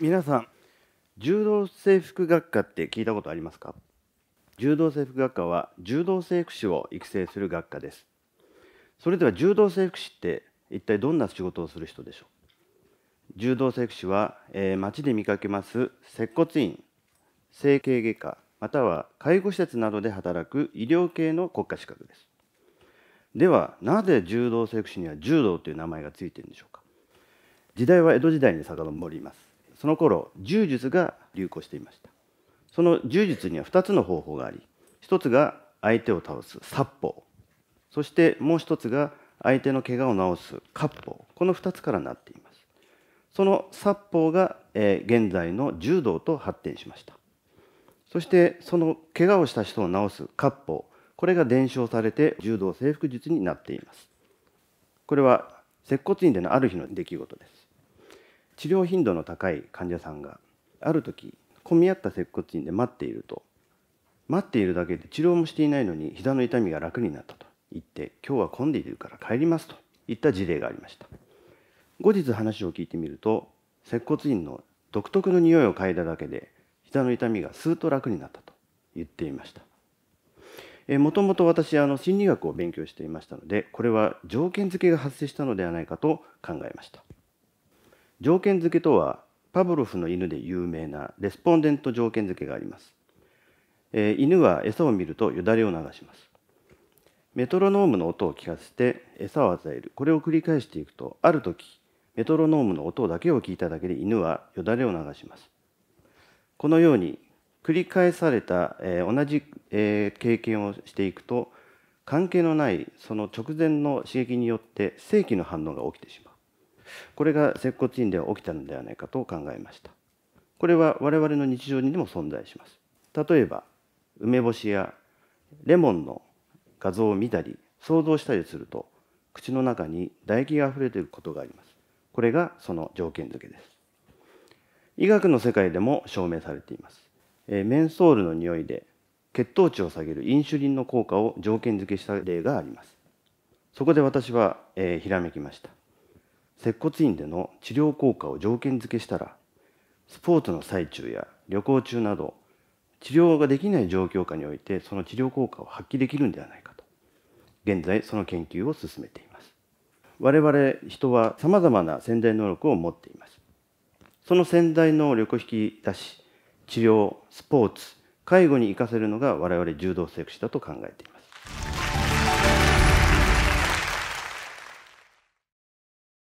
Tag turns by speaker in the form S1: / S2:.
S1: 皆さん柔道制服学科って聞いたことありますか柔道制服学科は柔道整復師を育成する学科ですそれでは柔道整復師って一体どんな仕事をする人でしょう柔道整復師は、えー、街で見かけます接骨院整形外科または介護施設などで働く医療系の国家資格ですではなぜ柔道整復師には柔道という名前がついているんでしょうか時代は江戸時代に遡りますその頃柔術が流行していましたその柔術には2つの方法があり1つが相手を倒す殺法そしてもう1つが相手の怪我を治す割法この2つからなっていますその殺法が、えー、現在の柔道と発展しましたそしてその怪我をした人を治す割法これが伝承されて柔道征服術になっていますこれは接骨院でのある日の出来事です治療頻度の高い患者さんがある時混み合った接骨院で待っていると待っているだけで治療もしていないのに膝の痛みが楽になったと言って今日は混んでいるから帰りますといった事例がありました後日話を聞いてみると接骨院の独特の匂いを嗅いだだけで膝の痛みがスーッと楽になったと言っていましたもともと私あの心理学を勉強していましたのでこれは条件付けが発生したのではないかと考えました条件付けとはパブロフの犬で有名なレスポンデント条件付けがあります、えー、犬は餌を見るとよだれを流しますメトロノームの音を聞かせて餌を与えるこれを繰り返していくとある時メトロノームの音だけを聞いただけで犬はよだれを流しますこのように繰り返された、えー、同じ、えー、経験をしていくと関係のないその直前の刺激によって正規の反応が起きてしまうこれが接骨院では起きたのではないかと考えましたこれは我々の日常にでも存在します例えば梅干しやレモンの画像を見たり想像したりすると口の中に唾液が溢れていることがありますこれがその条件付けです医学の世界でも証明されています、えー、メンソールの匂いで血糖値を下げるインシュリンの効果を条件付けした例がありますそこで私は、えー、ひらめきました接骨院での治療効果を条件付けしたらスポーツの最中や旅行中など治療ができない状況下においてその治療効果を発揮できるんではないかと現在その研究を進めています我々人はさまざまな潜在能力を持っていますその潜在能力を引き出し治療スポーツ介護に生かせるのが我々柔道セクシーだと考えています